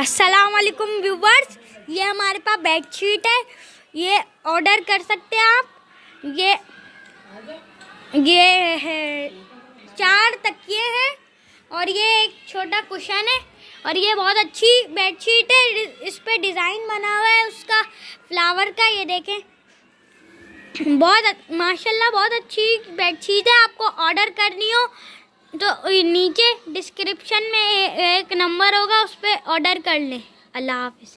अस्सलाम वालेकुम व्यूवर्स ये हमारे पास बेडशीट है ये ऑर्डर कर सकते हैं आप ये ये है चार तकिए हैं और ये एक छोटा कुशन है और ये बहुत अच्छी बेडशीट है इस पर डिज़ाइन बना हुआ है उसका फ्लावर का ये देखें बहुत माशाल्लाह बहुत अच्छी बेडशीट है आपको ऑर्डर करनी हो तो नीचे डिस्क्रिप्शन में एक नंबर होगा उस पर ऑर्डर कर लें अल्लाह हाफिज़